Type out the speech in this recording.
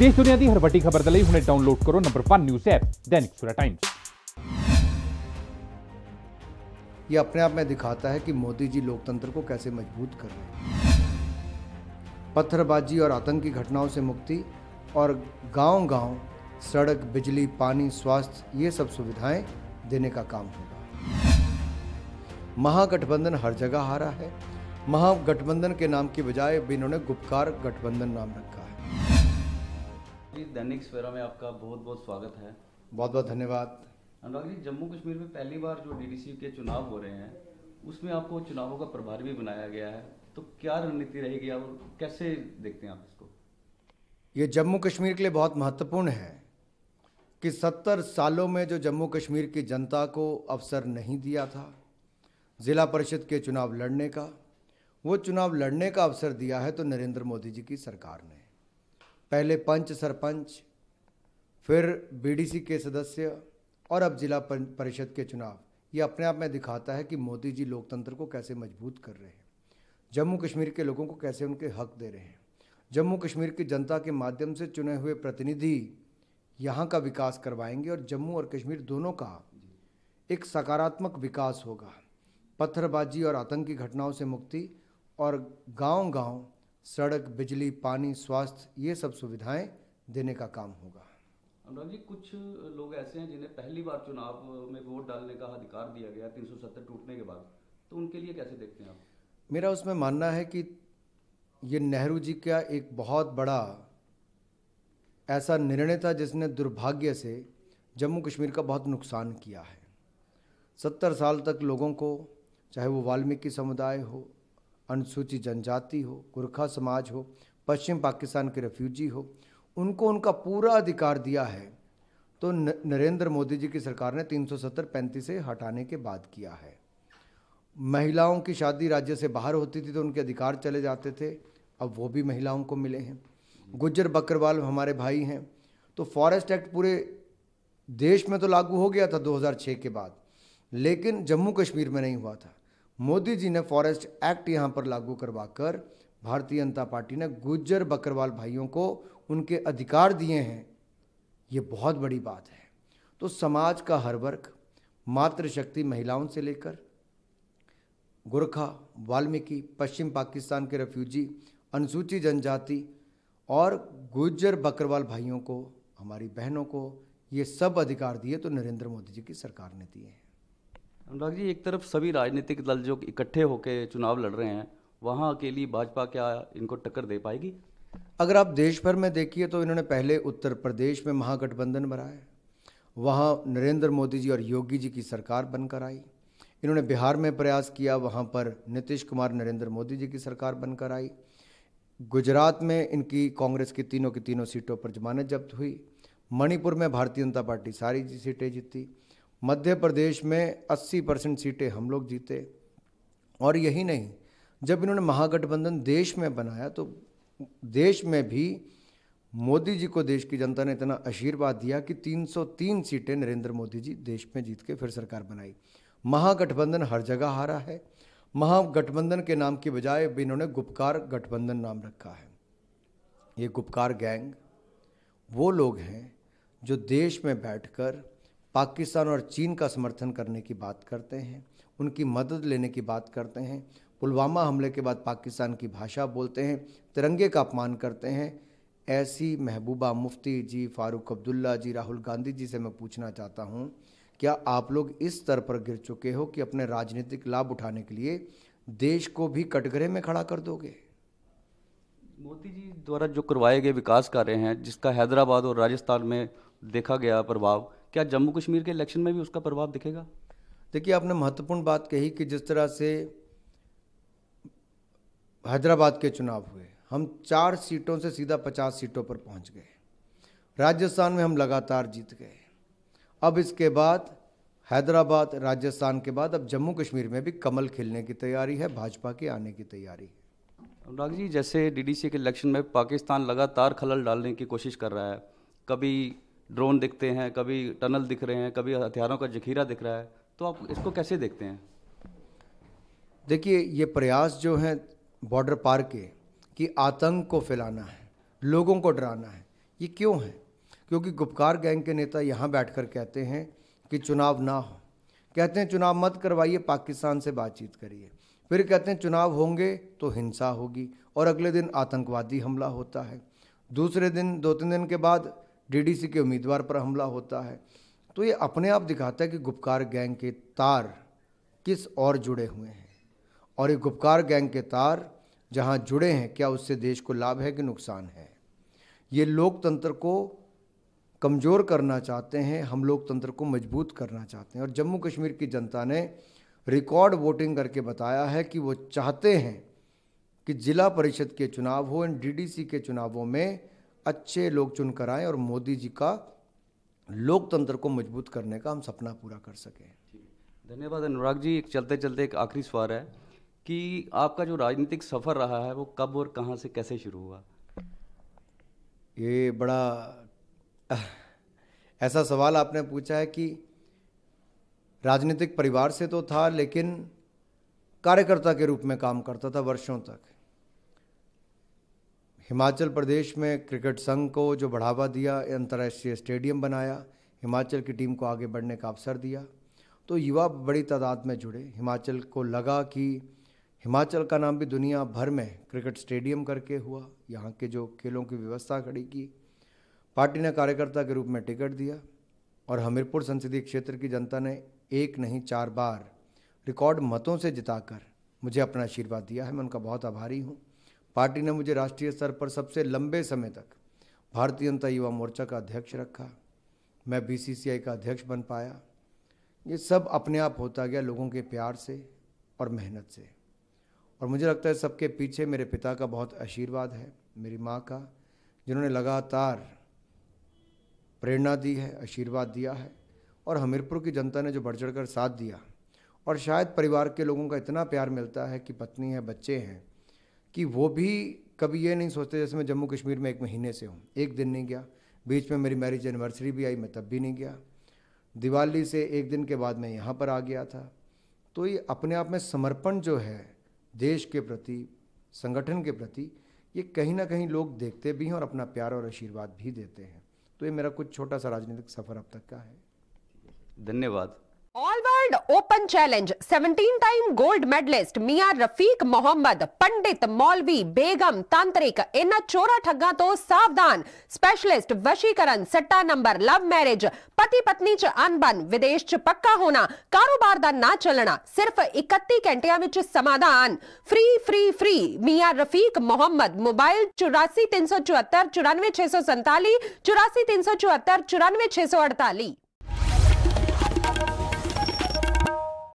ದೇಶ ದುನಿಯಾದಿ ಹರ ಬಟ್ಟಿ ಖಬರ್ದಲ್ಲಿ हमने डाउनलोड करो नंबर वन न्यूज ऐप दैनिक सूरा टाइम्स ये अपने आप में दिखाता है कि मोदी जी लोकतंत्र को कैसे मजबूत कर रहे हैं पत्थरबाजी और आतंकी घटनाओं से मुक्ति और गांव-गांव सड़क बिजली पानी स्वास्थ्य ये सब सुविधाएं देने का काम होगा महागठबंधन हर जगह हारा है महागठबंधन के नाम की बजाय इन्होंने गुपकार गठबंधन नाम रखा जी दैनिक सवेरा में आपका बहुत बहुत स्वागत है बहुत बहुत धन्यवाद अनुराग जी जम्मू कश्मीर में पहली बार जो डीडीसी के चुनाव हो रहे हैं उसमें आपको चुनावों का प्रभारी भी बनाया गया है तो क्या रणनीति रहेगी और कैसे देखते हैं आप इसको ये जम्मू कश्मीर के लिए बहुत महत्वपूर्ण है कि सत्तर सालों में जो जम्मू कश्मीर की जनता को अवसर नहीं दिया था ज़िला परिषद के चुनाव लड़ने का वो चुनाव लड़ने का अवसर दिया है तो नरेंद्र मोदी जी की सरकार ने पहले पंच सरपंच फिर बीडीसी के सदस्य और अब जिला परिषद के चुनाव ये अपने आप में दिखाता है कि मोदी जी लोकतंत्र को कैसे मजबूत कर रहे हैं जम्मू कश्मीर के लोगों को कैसे उनके हक दे रहे हैं जम्मू कश्मीर की जनता के माध्यम से चुने हुए प्रतिनिधि यहाँ का विकास करवाएंगे और जम्मू और कश्मीर दोनों का एक सकारात्मक विकास होगा पत्थरबाजी और आतंकी घटनाओं से मुक्ति और गांव-गांव सड़क बिजली पानी स्वास्थ्य ये सब सुविधाएं देने का काम होगा अनुराग जी कुछ लोग ऐसे हैं जिन्हें पहली बार चुनाव में वोट डालने का अधिकार दिया गया 370 टूटने के बाद तो उनके लिए कैसे देखते हैं आप मेरा उसमें मानना है कि ये नेहरू जी का एक बहुत बड़ा ऐसा निर्णय था जिसने दुर्भाग्य से जम्मू कश्मीर का बहुत नुकसान किया है सत्तर साल तक लोगों को चाहे वो वाल्मीकि समुदाय हो अनुसूचित जनजाति हो गुरखा समाज हो पश्चिम पाकिस्तान के रेफ्यूजी हो उनको उनका पूरा अधिकार दिया है तो नरेंद्र मोदी जी की सरकार ने तीन सौ से हटाने के बाद किया है महिलाओं की शादी राज्य से बाहर होती थी तो उनके अधिकार चले जाते थे अब वो भी महिलाओं को मिले हैं गुज्जर बकरवाल हमारे भाई हैं तो फॉरेस्ट एक्ट पूरे देश में तो लागू हो गया था 2006 के बाद लेकिन जम्मू कश्मीर में नहीं हुआ था मोदी जी ने फॉरेस्ट एक्ट यहाँ पर लागू करवाकर भारतीय जनता पार्टी ने गुज्जर बकरवाल भाइयों को उनके अधिकार दिए हैं ये बहुत बड़ी बात है तो समाज का हर वर्ग मातृशक्ति महिलाओं से लेकर गोरखा वाल्मीकि पश्चिम पाकिस्तान के रेफ्यूजी अनुसूचित जनजाति और गुज्जर बकरवाल भाइयों को हमारी बहनों को ये सब अधिकार दिए तो नरेंद्र मोदी जी की सरकार ने दिए हैं अनुराग जी एक तरफ सभी राजनीतिक दल जो इकट्ठे होकर चुनाव लड़ रहे हैं वहाँ अकेली भाजपा क्या इनको टक्कर दे पाएगी अगर आप देश भर में देखिए तो इन्होंने पहले उत्तर प्रदेश में महागठबंधन बनाया वहाँ नरेंद्र मोदी जी और योगी जी की सरकार बनकर आई इन्होंने बिहार में प्रयास किया वहाँ पर नीतीश कुमार नरेंद्र मोदी जी की सरकार बनकर आई गुजरात में इनकी कांग्रेस की तीनों की तीनों सीटों पर जमानत जब्त हुई मणिपुर में भारतीय जनता पार्टी सारी सीटें जीती मध्य प्रदेश में 80 परसेंट सीटें हम लोग जीते और यही नहीं जब इन्होंने महागठबंधन देश में बनाया तो देश में भी मोदी जी को देश की जनता ने इतना आशीर्वाद दिया कि 303 सीटें नरेंद्र मोदी जी देश में जीत के फिर सरकार बनाई महागठबंधन हर जगह हारा है महागठबंधन के नाम की बजाय इन्होंने गुपकार गठबंधन नाम रखा है ये गुपकार गैंग वो लोग हैं जो देश में बैठकर पाकिस्तान और चीन का समर्थन करने की बात करते हैं उनकी मदद लेने की बात करते हैं पुलवामा हमले के बाद पाकिस्तान की भाषा बोलते हैं तिरंगे का अपमान करते हैं ऐसी महबूबा मुफ्ती जी फारूक अब्दुल्ला जी राहुल गांधी जी से मैं पूछना चाहता हूँ क्या आप लोग इस स्तर पर गिर चुके हो कि अपने राजनीतिक लाभ उठाने के लिए देश को भी कटघरे में खड़ा कर दोगे मोदी जी द्वारा जो करवाए गए विकास कार्य हैं जिसका हैदराबाद और राजस्थान में देखा गया प्रभाव क्या जम्मू कश्मीर के इलेक्शन में भी उसका प्रभाव दिखेगा देखिए आपने महत्वपूर्ण बात कही कि जिस तरह से हैदराबाद के चुनाव हुए हम चार सीटों से सीधा पचास सीटों पर पहुंच गए राजस्थान में हम लगातार जीत गए अब इसके बाद हैदराबाद राजस्थान के बाद अब जम्मू कश्मीर में भी कमल खिलने की तैयारी है भाजपा के आने की तैयारी है अनुराग जी जैसे डीडीसी के इलेक्शन में पाकिस्तान लगातार खलल डालने की कोशिश कर रहा है कभी ड्रोन दिखते हैं कभी टनल दिख रहे हैं कभी हथियारों का जखीरा दिख रहा है तो आप इसको कैसे देखते हैं देखिए ये प्रयास जो है बॉर्डर पार के कि आतंक को फैलाना है लोगों को डराना है ये क्यों है क्योंकि गुपकार गैंग के नेता यहाँ बैठकर कहते हैं कि चुनाव ना हो कहते हैं चुनाव मत करवाइए पाकिस्तान से बातचीत करिए फिर कहते हैं चुनाव होंगे तो हिंसा होगी और अगले दिन आतंकवादी हमला होता है दूसरे दिन दो तीन दिन के बाद डीडीसी के उम्मीदवार पर हमला होता है तो ये अपने आप दिखाता है कि गुपकार गैंग के तार किस और जुड़े हुए हैं और ये गुप्कार गैंग के तार जहाँ जुड़े हैं क्या उससे देश को लाभ है कि नुकसान है ये लोकतंत्र को कमज़ोर करना चाहते हैं हम लोकतंत्र को मजबूत करना चाहते हैं और जम्मू कश्मीर की जनता ने रिकॉर्ड वोटिंग करके बताया है कि वो चाहते हैं कि ज़िला परिषद के चुनाव हो एंड डीडीसी के चुनावों में अच्छे लोग चुन आए और मोदी जी का लोकतंत्र को मजबूत करने का हम सपना पूरा कर सकें धन्यवाद अनुराग जी एक चलते चलते एक आखिरी सवाल है कि आपका जो राजनीतिक सफ़र रहा है वो कब और कहाँ से कैसे शुरू हुआ ये बड़ा ऐसा सवाल आपने पूछा है कि राजनीतिक परिवार से तो था लेकिन कार्यकर्ता के रूप में काम करता था वर्षों तक हिमाचल प्रदेश में क्रिकेट संघ को जो बढ़ावा दिया अंतर्राष्ट्रीय स्टेडियम बनाया हिमाचल की टीम को आगे बढ़ने का अवसर दिया तो युवा बड़ी तादाद में जुड़े हिमाचल को लगा कि हिमाचल का नाम भी दुनिया भर में क्रिकेट स्टेडियम करके हुआ यहाँ के जो खेलों की व्यवस्था खड़ी की पार्टी ने कार्यकर्ता के रूप में टिकट दिया और हमीरपुर संसदीय क्षेत्र की जनता ने एक नहीं चार बार रिकॉर्ड मतों से जिताकर मुझे अपना आशीर्वाद दिया है मैं उनका बहुत आभारी हूँ पार्टी ने मुझे राष्ट्रीय स्तर पर सबसे लंबे समय तक भारतीय जनता युवा मोर्चा का अध्यक्ष रखा मैं बीसीसीआई का अध्यक्ष बन पाया ये सब अपने आप होता गया लोगों के प्यार से और मेहनत से और मुझे लगता है सबके पीछे मेरे पिता का बहुत आशीर्वाद है मेरी माँ का जिन्होंने लगातार प्रेरणा दी है आशीर्वाद दिया है और हमीरपुर की जनता ने जो बढ़ चढ़ कर साथ दिया और शायद परिवार के लोगों का इतना प्यार मिलता है कि पत्नी है बच्चे हैं कि वो भी कभी ये नहीं सोचते जैसे मैं जम्मू कश्मीर में एक महीने से हूँ एक दिन नहीं गया बीच में मेरी मैरिज एनिवर्सरी भी आई मैं तब भी नहीं गया दिवाली से एक दिन के बाद मैं यहाँ पर आ गया था तो ये अपने आप में समर्पण जो है देश के प्रति संगठन के प्रति ये कहीं ना कहीं लोग देखते भी हैं और अपना प्यार और आशीर्वाद भी देते हैं तो ये मेरा कुछ छोटा सा राजनीतिक सफ़र अब तक का है धन्यवाद all world open challenge 17 time gold medalist मियां रफीक मोहम्मद पंडित मौलवी बेगम तांत्रिक इन चोरा ठगा तो सावधान स्पेशलिस्ट वशीकरण सट्टा नंबर लव मैरिज पति पत्नी च अनबन विदेश च पक्का होना कारोबार दा ना चलना सिर्फ 31 घंटिया विच समाधान फ्री फ्री फ्री मियां रफीक मोहम्मद मोबाइल चौरासी चौरासी तीन तीन सौ सौ सौ चौहत्तर चौहत्तर चौरानवे संताली चौरानवे 94647 सौ 94648